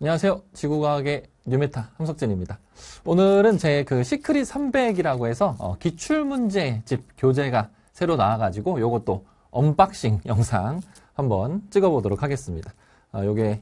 안녕하세요. 지구과학의 뉴메타 함석진입니다. 오늘은 제 그 시크릿 300이라고 해서 어, 기출문제집 교재가 새로 나와가지고 요것도 언박싱 영상 한번 찍어보도록 하겠습니다. 어, 요게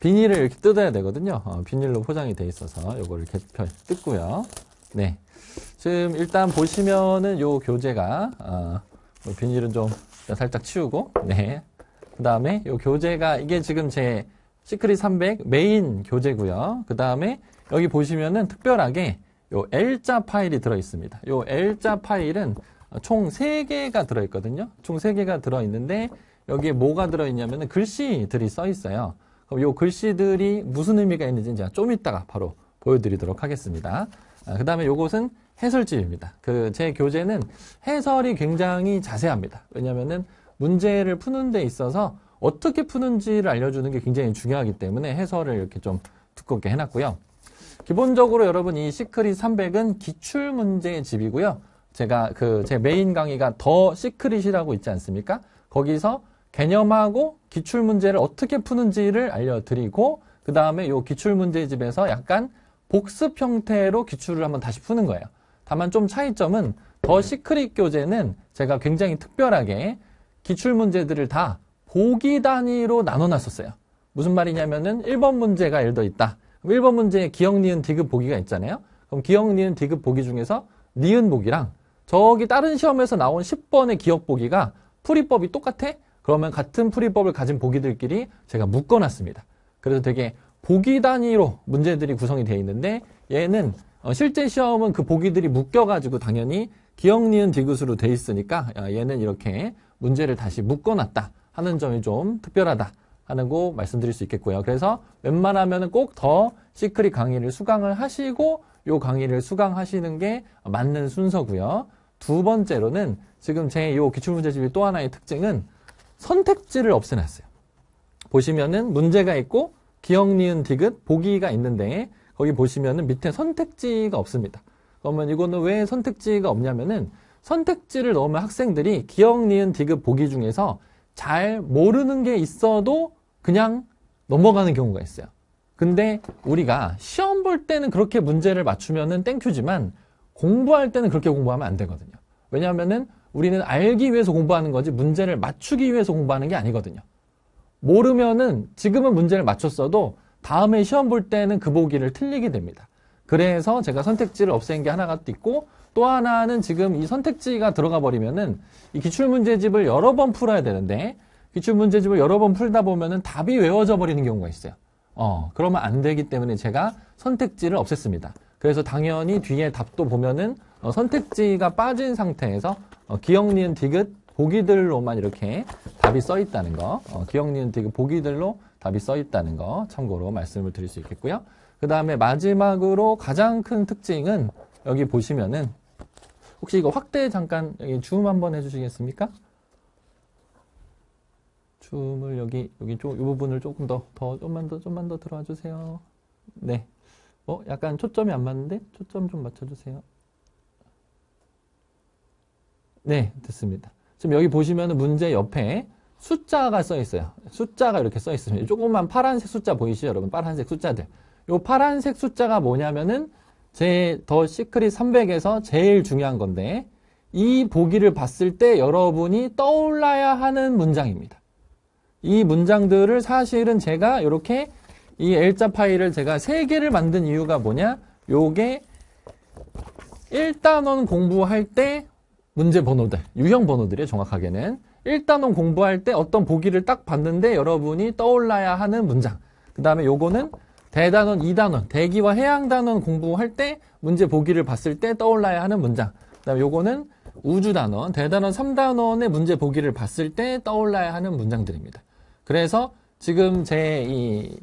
비닐을 이렇게 뜯어야 되거든요. 어, 비닐로 포장이 돼 있어서 요거를 개편 뜯고요. 네. 지금 일단 보시면은 요 교재가 어, 뭐 비닐은 좀 살짝 치우고 네. 그 다음에 요 교재가 이게 지금 제 시크릿 300 메인 교재고요. 그 다음에 여기 보시면은 특별하게 요 L자 파일이 들어있습니다. 요 L자 파일은 총 3개가 들어있거든요. 총 3개가 들어있는데 여기에 뭐가 들어있냐면 은 글씨들이 써있어요. 그럼 요 글씨들이 무슨 의미가 있는지 제가 좀 이따가 바로 보여드리도록 하겠습니다. 아, 그 다음에 요것은 해설집입니다. 그 제 교재는 해설이 굉장히 자세합니다. 왜냐면은 문제를 푸는 데 있어서 어떻게 푸는지를 알려주는 게 굉장히 중요하기 때문에 해설을 이렇게 좀 두껍게 해놨고요. 기본적으로 여러분 이 시크릿 300은 기출 문제의 집이고요. 제가 그 제 메인 강의가 더 시크릿이라고 있지 않습니까? 거기서 개념하고 기출 문제를 어떻게 푸는지를 알려드리고 그 다음에 이 기출 문제 집에서 약간 복습 형태로 기출을 한번 다시 푸는 거예요. 다만 좀 차이점은 더 시크릿 교재는 제가 굉장히 특별하게 기출 문제들을 다 보기 단위로 나눠놨었어요. 무슨 말이냐면은 1번 문제가 예를 들어 있다. 1번 문제에 기억, 니은, 디귿, 보기가 있잖아요. 그럼 기억, 니은, 디귿, 보기 중에서 니은 보기랑 저기 다른 시험에서 나온 10번의 기억 보기가 풀이법이 똑같아? 그러면 같은 풀이법을 가진 보기들끼리 제가 묶어놨습니다. 그래서 되게 보기 단위로 문제들이 구성이 되어 있는데 얘는 어, 실제 시험은 그 보기들이 묶여가지고 당연히 기억, 니은, 디귿으로 돼 있으니까 아, 얘는 이렇게 문제를 다시 묶어놨다. 하는 점이 좀 특별하다 하는 거 말씀드릴 수 있겠고요. 그래서 웬만하면 꼭 더 시크릿 강의를 수강을 하시고 이 강의를 수강하시는 게 맞는 순서고요. 두 번째로는 지금 제 이기출문제집이또 하나의 특징은 선택지를 없애놨어요. 보시면은 문제가 있고 기억 니은 디귿 보기가 있는데 거기 보시면은 밑에 선택지가 없습니다. 그러면 이거는 왜 선택지가 없냐면은 선택지를 넣으면 학생들이 기억 니은 디귿 보기 중에서 잘 모르는 게 있어도 그냥 넘어가는 경우가 있어요. 근데 우리가 시험 볼 때는 그렇게 문제를 맞추면은 땡큐지만 공부할 때는 그렇게 공부하면 안 되거든요. 왜냐하면은 우리는 알기 위해서 공부하는 거지 문제를 맞추기 위해서 공부하는 게 아니거든요. 모르면은 지금은 문제를 맞췄어도 다음에 시험 볼 때는 그 보기를 틀리게 됩니다. 그래서 제가 선택지를 없앤 게 하나가 또 있고 또 하나는 지금 이 선택지가 들어가 버리면은 이 기출문제집을 여러 번 풀어야 되는데 기출문제집을 여러 번 풀다 보면은 답이 외워져 버리는 경우가 있어요. 어, 그러면 안 되기 때문에 제가 선택지를 없앴습니다. 그래서 당연히 뒤에 답도 보면은 어, 선택지가 빠진 상태에서 어, 기억, 니은, 디귿, 보기들로만 이렇게 답이 써 있다는 거, 어, 기억, 니은, 디귿, 보기들로 답이 써 있다는 거 참고로 말씀을 드릴 수 있겠고요. 그 다음에 마지막으로 가장 큰 특징은 여기 보시면은 혹시 이거 확대 잠깐 여기 줌 한번 해주시겠습니까? 줌을 여기 여기 좀이 부분을 조금 더더 더, 좀만 더 좀만 더 들어와 주세요. 네. 어 약간 초점이 안 맞는데 초점 좀 맞춰주세요. 네 됐습니다. 지금 여기 보시면 문제 옆에 숫자가 써 있어요. 숫자가 이렇게 써 있습니다. 조금만 파란색 숫자 보이시죠, 여러분? 파란색 숫자들. 요 파란색 숫자가 뭐냐면은 제더 시크릿 300에서 제일 중요한 건데 이 보기를 봤을 때 여러분이 떠올라야 하는 문장입니다. 이 문장들을 사실은 제가 이렇게 이 L자 파일을 제가 3개를 만든 이유가 뭐냐? 요게 1단원 공부할 때 문제 번호들, 유형 번호들이 정확하게는 1단원 공부할 때 어떤 보기를 딱 봤는데 여러분이 떠올라야 하는 문장. 그 다음에 요거는 대단원, 2단원 대기와 해양단원 공부할 때 문제 보기를 봤을 때 떠올라야 하는 문장. 그다음에 요거는 우주단원, 대단원, 3단원의 문제 보기를 봤을 때 떠올라야 하는 문장들입니다. 그래서 지금 제 이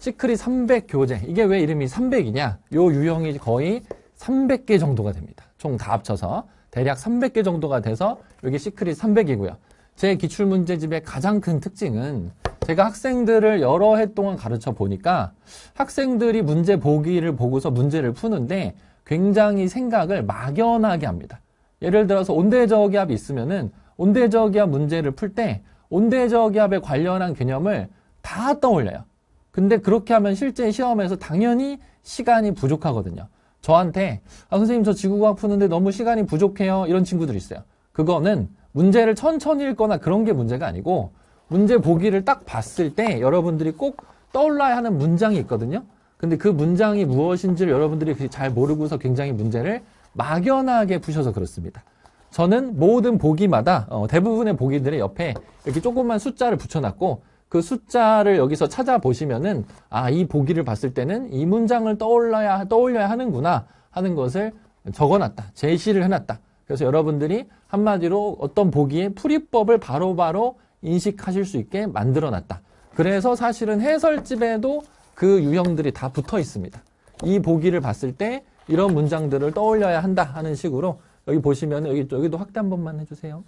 시크릿 300 교재 이게 왜 이름이 300이냐? 요 유형이 거의 300개 정도가 됩니다. 총 다 합쳐서 대략 300개 정도가 돼서 여기 시크릿 300이고요. 제 기출문제집의 가장 큰 특징은 제가 학생들을 여러 해 동안 가르쳐 보니까 학생들이 문제 보기를 보고서 문제를 푸는데 굉장히 생각을 막연하게 합니다. 예를 들어서 온대저기압이 있으면은 온대저기압 문제를 풀 때 온대저기압에 관련한 개념을 다 떠올려요. 근데 그렇게 하면 실제 시험에서 당연히 시간이 부족하거든요. 저한테 아 선생님 저 지구과학 푸는데 너무 시간이 부족해요 이런 친구들이 있어요. 그거는 문제를 천천히 읽거나 그런 게 문제가 아니고 문제 보기를 딱 봤을 때 여러분들이 꼭 떠올라야 하는 문장이 있거든요. 근데 그 문장이 무엇인지를 여러분들이 잘 모르고서 굉장히 문제를 막연하게 푸셔서 그렇습니다. 저는 모든 보기마다 어, 대부분의 보기들의 옆에 이렇게 조금만 숫자를 붙여놨고 그 숫자를 여기서 찾아보시면은 아 이 보기를 봤을 때는 이 문장을 떠올라야 떠올려야 하는구나 하는 것을 적어놨다 제시를 해놨다 그래서 여러분들이 한마디로 어떤 보기에 풀이법을 바로바로 인식하실 수 있게 만들어 놨다. 그래서 사실은 해설집에도 그 유형들이 다 붙어 있습니다. 이 보기를 봤을 때 이런 문장들을 떠올려야 한다 하는 식으로 여기 보시면 여기 여기도 확대 한 번만 해주세요.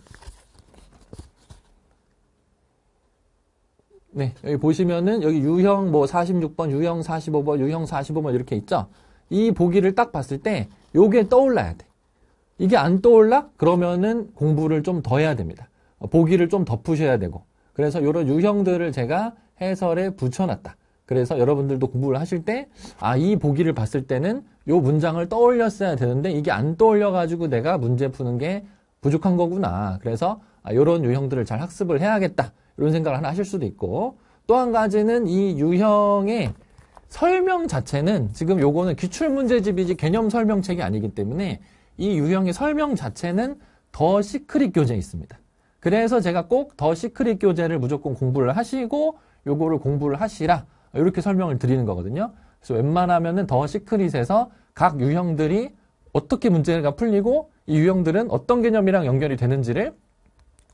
네, 여기 보시면은 여기 유형 뭐 46번, 유형 45번, 유형 45번 이렇게 있죠. 이 보기를 딱 봤을 때 요게 떠올라야 돼. 이게 안 떠올라? 그러면은 공부를 좀 더 해야 됩니다. 어, 보기를 좀 덮으셔야 되고 그래서 이런 유형들을 제가 해설에 붙여놨다. 그래서 여러분들도 공부를 하실 때 아 이 보기를 봤을 때는 이 문장을 떠올렸어야 되는데 이게 안 떠올려가지고 내가 문제 푸는 게 부족한 거구나. 그래서 아, 이런 유형들을 잘 학습을 해야겠다. 이런 생각을 하나 하실 수도 있고 또 한 가지는 이 유형의 설명 자체는 지금 요거는 기출문제집이지 개념 설명책이 아니기 때문에 이 유형의 설명 자체는 더 시크릿 교재에 있습니다. 그래서 제가 꼭 더 시크릿 교재를 무조건 공부를 하시고 요거를 공부를 하시라 이렇게 설명을 드리는 거거든요. 그래서 웬만하면은 더 시크릿에서 각 유형들이 어떻게 문제가 풀리고 이 유형들은 어떤 개념이랑 연결이 되는지를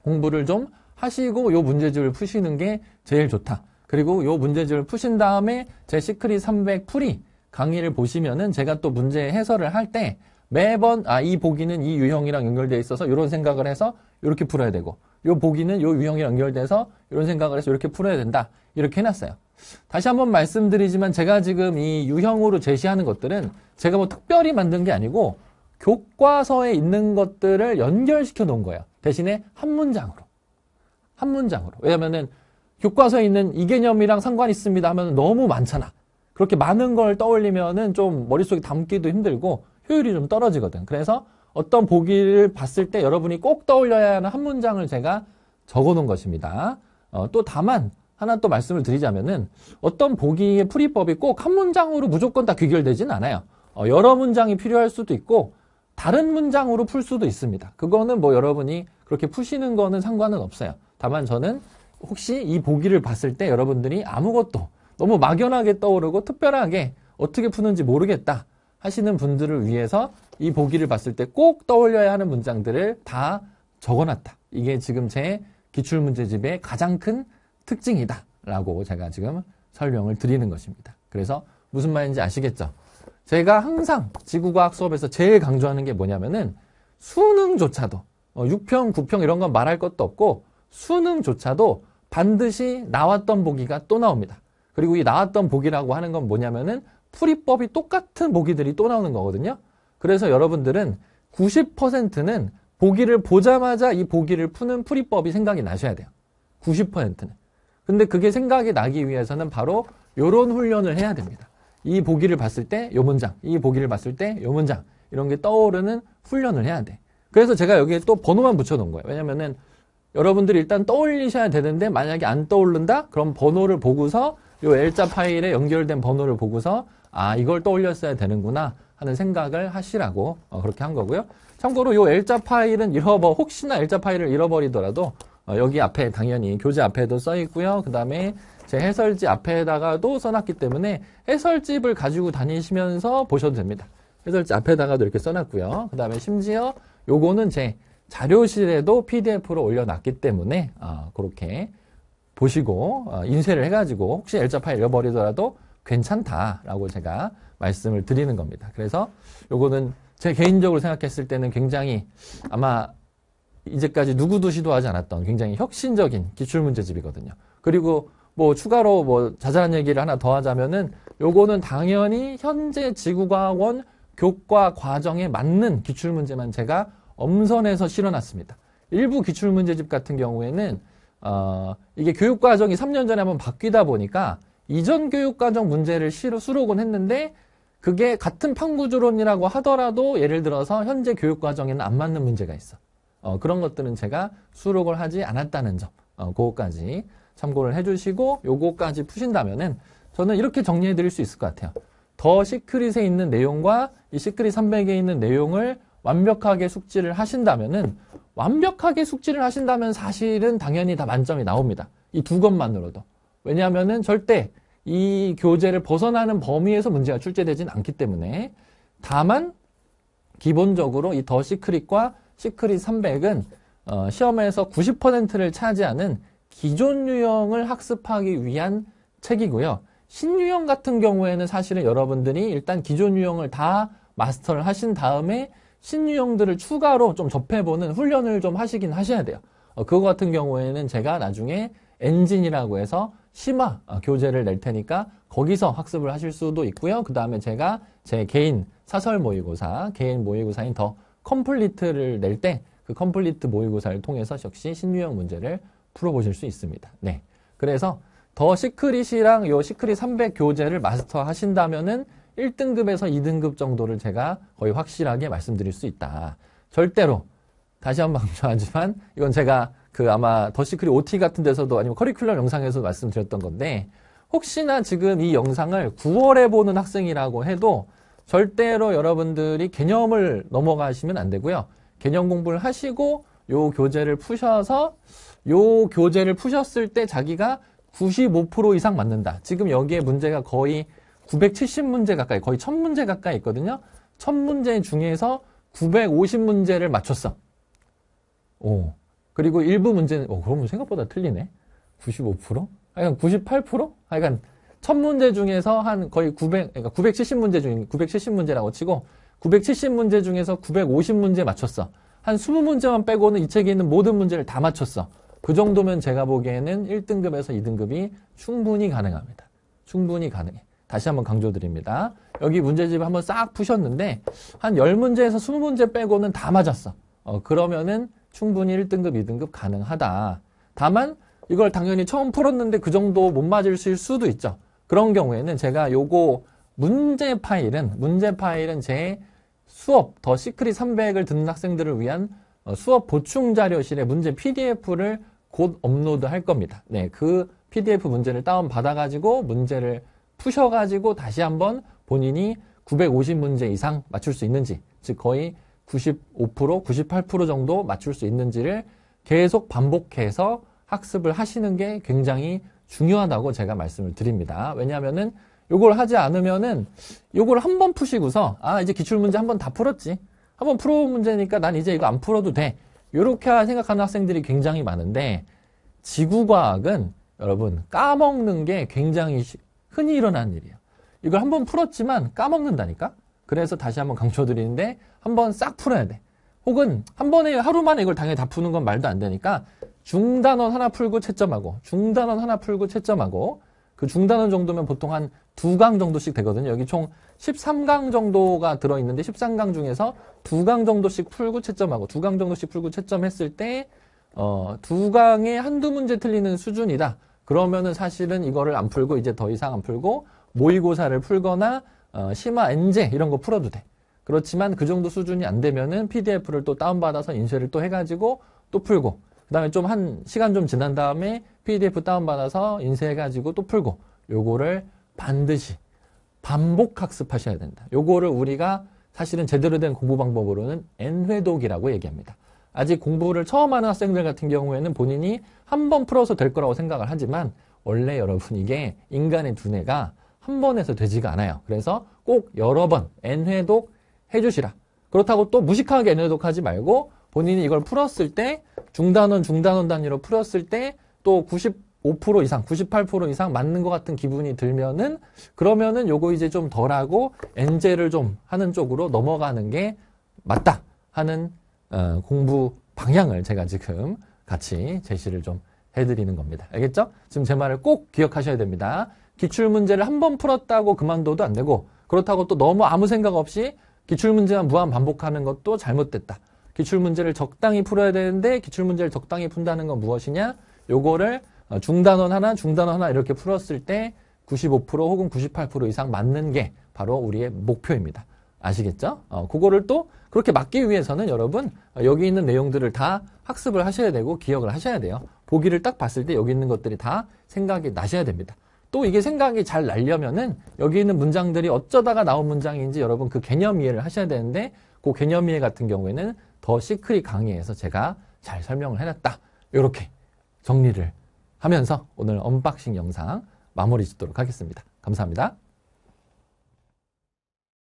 공부를 좀 하시고 요 문제집을 푸시는 게 제일 좋다. 그리고 요 문제집을 푸신 다음에 제 시크릿 300 풀이 강의를 보시면은 제가 또 문제 해설을 할때 매번 아 이 보기는 이 유형이랑 연결돼 있어서 이런 생각을 해서 이렇게 풀어야 되고 요 보기는 요 유형이랑 연결돼서 이런 생각을 해서 이렇게 풀어야 된다 이렇게 해놨어요. 다시 한 번 말씀드리지만 제가 지금 이 유형으로 제시하는 것들은 제가 뭐 특별히 만든 게 아니고 교과서에 있는 것들을 연결시켜 놓은 거예요. 대신에 한 문장으로. 한 문장으로. 왜냐면은 교과서에 있는 이 개념이랑 상관 있습니다 하면 너무 많잖아. 그렇게 많은 걸 떠올리면은 좀 머릿속에 담기도 힘들고 효율이 좀 떨어지거든. 그래서 어떤 보기를 봤을 때 여러분이 꼭 떠올려야 하는 한 문장을 제가 적어놓은 것입니다. 어, 또 다만 하나 또 말씀을 드리자면은 어떤 보기의 풀이법이 꼭 한 문장으로 무조건 다 귀결되진 않아요. 어, 여러 문장이 필요할 수도 있고 다른 문장으로 풀 수도 있습니다. 그거는 뭐 여러분이 그렇게 푸시는 거는 상관은 없어요. 다만 저는 혹시 이 보기를 봤을 때 여러분들이 아무것도 너무 막연하게 떠오르고 특별하게 어떻게 푸는지 모르겠다. 하시는 분들을 위해서 이 보기를 봤을 때 꼭 떠올려야 하는 문장들을 다 적어놨다. 이게 지금 제 기출문제집의 가장 큰 특징이다. 라고 제가 지금 설명을 드리는 것입니다. 그래서 무슨 말인지 아시겠죠? 제가 항상 지구과학 수업에서 제일 강조하는 게 뭐냐면은 수능조차도 6평, 어, 9평 이런 건 말할 것도 없고 수능조차도 반드시 나왔던 보기가 또 나옵니다. 그리고 이 나왔던 보기라고 하는 건 뭐냐면은 풀이법이 똑같은 보기들이 또 나오는 거거든요. 그래서 여러분들은 90%는 보기를 보자마자 이 보기를 푸는 풀이법이 생각이 나셔야 돼요. 90%는. 근데 그게 생각이 나기 위해서는 바로 이런 훈련을 해야 됩니다. 이 보기를 봤을 때 요 문장, 이 보기를 봤을 때 요 문장 이런 게 떠오르는 훈련을 해야 돼. 그래서 제가 여기에 또 번호만 붙여놓은 거예요. 왜냐면은 여러분들이 일단 떠올리셔야 되는데 만약에 안 떠오른다? 그럼 번호를 보고서 요 L자 파일에 연결된 번호를 보고서 아 이걸 떠올렸어야 되는구나 하는 생각을 하시라고 어, 그렇게 한 거고요. 참고로 이 L자 파일은 잃어버 혹시나 L자 파일을 잃어버리더라도 어, 여기 앞에 당연히 교재 앞에도 써 있고요. 그 다음에 제 해설지 앞에다가도 써놨기 때문에 해설집을 가지고 다니시면서 보셔도 됩니다. 해설지 앞에다가도 이렇게 써놨고요. 그 다음에 심지어 요거는 제 자료실에도 PDF로 올려놨기 때문에 아, 그렇게 보시고 어, 인쇄를 해가지고 혹시 L자 파일 잃어버리더라도 괜찮다라고 제가 말씀을 드리는 겁니다. 그래서 요거는 제 개인적으로 생각했을 때는 굉장히 아마 이제까지 누구도 시도하지 않았던 굉장히 혁신적인 기출문제집이거든요. 그리고 뭐 추가로 뭐 자잘한 얘기를 하나 더 하자면은 요거는 당연히 현재 지구과학원 교과 과정에 맞는 기출문제만 제가 엄선해서 실어놨습니다. 일부 기출문제집 같은 경우에는 어 이게 교육과정이 3년 전에 한번 바뀌다 보니까 이전 교육과정 문제를 수록은 했는데 그게 같은 판구조론이라고 하더라도 예를 들어서 현재 교육과정에는 안 맞는 문제가 있어. 어, 그런 것들은 제가 수록을 하지 않았다는 점, 어, 그거까지 참고를 해주시고 요거까지 푸신다면은 저는 이렇게 정리해드릴 수 있을 것 같아요. 더 시크릿에 있는 내용과 이 시크릿 300에 있는 내용을 완벽하게 숙지를 하신다면은 완벽하게 숙지를 하신다면 사실은 당연히 다 만점이 나옵니다. 이 두 것만으로도. 왜냐하면 절대 이 교재를 벗어나는 범위에서 문제가 출제되진 않기 때문에 다만 기본적으로 이 더 시크릿과 시크릿 300은 어, 시험에서 90%를 차지하는 기존 유형을 학습하기 위한 책이고요. 신유형 같은 경우에는 사실은 여러분들이 일단 기존 유형을 다 마스터를 하신 다음에 신유형들을 추가로 좀 접해보는 훈련을 좀 하시긴 하셔야 돼요. 어, 그거 같은 경우에는 제가 나중에 엔진이라고 해서 심화 어, 교재를 낼 테니까 거기서 학습을 하실 수도 있고요. 그 다음에 제가 제 개인 사설 모의고사, 개인 모의고사인 더 컴플리트를 낼 때 그 컴플리트 모의고사를 통해서 역시 신유형 문제를 풀어보실 수 있습니다. 네. 그래서 더 시크릿이랑 요 시크릿 300 교재를 마스터 하신다면은 1등급에서 2등급 정도를 제가 거의 확실하게 말씀드릴 수 있다. 절대로 다시 한 번 강조하지만 이건 제가 그 아마 더시크릿 OT 같은 데서도 아니면 커리큘럼 영상에서 말씀드렸던 건데 혹시나 지금 이 영상을 9월에 보는 학생이라고 해도 절대로 여러분들이 개념을 넘어가시면 안 되고요. 개념 공부를 하시고 요 교재를 푸셔서 요 교재를 푸셨을 때 자기가 95% 이상 맞는다. 지금 여기에 문제가 거의 970문제 가까이 거의 1000문제 가까이 있거든요. 1000문제 중에서 950문제를 맞췄어. 오. 그리고 일부 문제는 어, 그러면 생각보다 틀리네. 95%? 하여 98%? 하여간 1000문제 중에서 한 거의 900, 그러니까 970문제 중, 에 970문제라고 치고, 970문제 중에서 950문제 맞췄어. 한 20문제만 빼고는 이 책에 있는 모든 문제를 다 맞췄어. 그 정도면 제가 보기에는 1등급에서 2등급이 충분히 가능합니다. 충분히 가능해. 다시 한번 강조드립니다. 여기 문제집 한번 싹 푸셨는데, 한 10문제에서 20문제 빼고는 다 맞았어. 어, 그러면은 충분히 1등급, 2등급 가능하다. 다만 이걸 당연히 처음 풀었는데 그 정도 못 맞으실 수도 있죠. 그런 경우에는 제가 요거 문제 파일은 문제 파일은 제 수업 더 시크릿 300을 듣는 학생들을 위한 어, 수업 보충 자료실에 문제 PDF를 곧 업로드 할 겁니다. 네, 그 PDF 문제를 다운 받아가지고 문제를 푸셔가지고 다시 한번 본인이 950문제 이상 맞출 수 있는지 즉 거의 95%, 98% 정도 맞출 수 있는지를 계속 반복해서 학습을 하시는 게 굉장히 중요하다고 제가 말씀을 드립니다. 왜냐하면은 요걸 하지 않으면은 요걸 한 번 푸시고서 아 이제 기출문제 한 번 다 풀었지 한 번 풀어 문제니까 난 이제 이거 안 풀어도 돼 요렇게 생각하는 학생들이 굉장히 많은데 지구과학은 여러분 까먹는 게 굉장히 흔히 일어나는 일이에요 이걸 한 번 풀었지만 까먹는다니까 그래서 다시 한번 강조드리는데 한번 싹 풀어야 돼. 혹은 한 번에 하루만에 이걸 당연히 다 푸는 건 말도 안 되니까 중단원 하나 풀고 채점하고 중단원 하나 풀고 채점하고 그 중단원 정도면 보통 한 두 강 정도씩 되거든요. 여기 총 13강 정도가 들어있는데 13강 중에서 두 강 정도씩 풀고 채점하고 두 강 정도씩 풀고 채점했을 때 어, 두 강에 한두 문제 틀리는 수준이다. 그러면은 사실은 이거를 안 풀고 이제 더 이상 안 풀고 모의고사를 풀거나 어, 심화 엔제 이런 거 풀어도 돼. 그렇지만 그 정도 수준이 안 되면은 PDF를 또 다운받아서 인쇄를 또 해가지고 또 풀고 그 다음에 좀 한 시간 좀 지난 다음에 PDF 다운받아서 인쇄해가지고 또 풀고 요거를 반드시 반복 학습하셔야 된다. 요거를 우리가 사실은 제대로 된 공부 방법으로는 N회독이라고 얘기합니다. 아직 공부를 처음 하는 학생들 같은 경우에는 본인이 한 번 풀어서 될 거라고 생각을 하지만 원래 여러분 이게 인간의 두뇌가 한 번에서 되지가 않아요. 그래서 꼭 여러 번 N회독 해주시라. 그렇다고 또 무식하게 N회독 하지 말고 본인이 이걸 풀었을 때 중단원 중단원 단위로 풀었을 때 또 95% 이상 98% 이상 맞는 것 같은 기분이 들면은 그러면은 요거 이제 좀 덜하고 엔제를 좀 하는 쪽으로 넘어가는 게 맞다 하는 어, 공부 방향을 제가 지금 같이 제시를 좀 해드리는 겁니다. 알겠죠? 지금 제 말을 꼭 기억하셔야 됩니다. 기출문제를 한 번 풀었다고 그만둬도 안 되고 그렇다고 또 너무 아무 생각 없이 기출문제만 무한 반복하는 것도 잘못됐다. 기출문제를 적당히 풀어야 되는데 기출문제를 적당히 푼다는 건 무엇이냐? 요거를 어, 중단원 하나, 중단원 하나 이렇게 풀었을 때 95% 혹은 98% 이상 맞는 게 바로 우리의 목표입니다. 아시겠죠? 어, 그거를 또 그렇게 막기 위해서는 여러분 어, 여기 있는 내용들을 다 학습을 하셔야 되고 기억을 하셔야 돼요. 보기를 딱 봤을 때 여기 있는 것들이 다 생각이 나셔야 됩니다. 또 이게 생각이 잘 날려면은 여기 있는 문장들이 어쩌다가 나온 문장인지 여러분 그 개념 이해를 하셔야 되는데 그 개념 이해 같은 경우에는 더 시크릿 강의에서 제가 잘 설명을 해놨다. 이렇게 정리를 하면서 오늘 언박싱 영상 마무리 짓도록 하겠습니다. 감사합니다.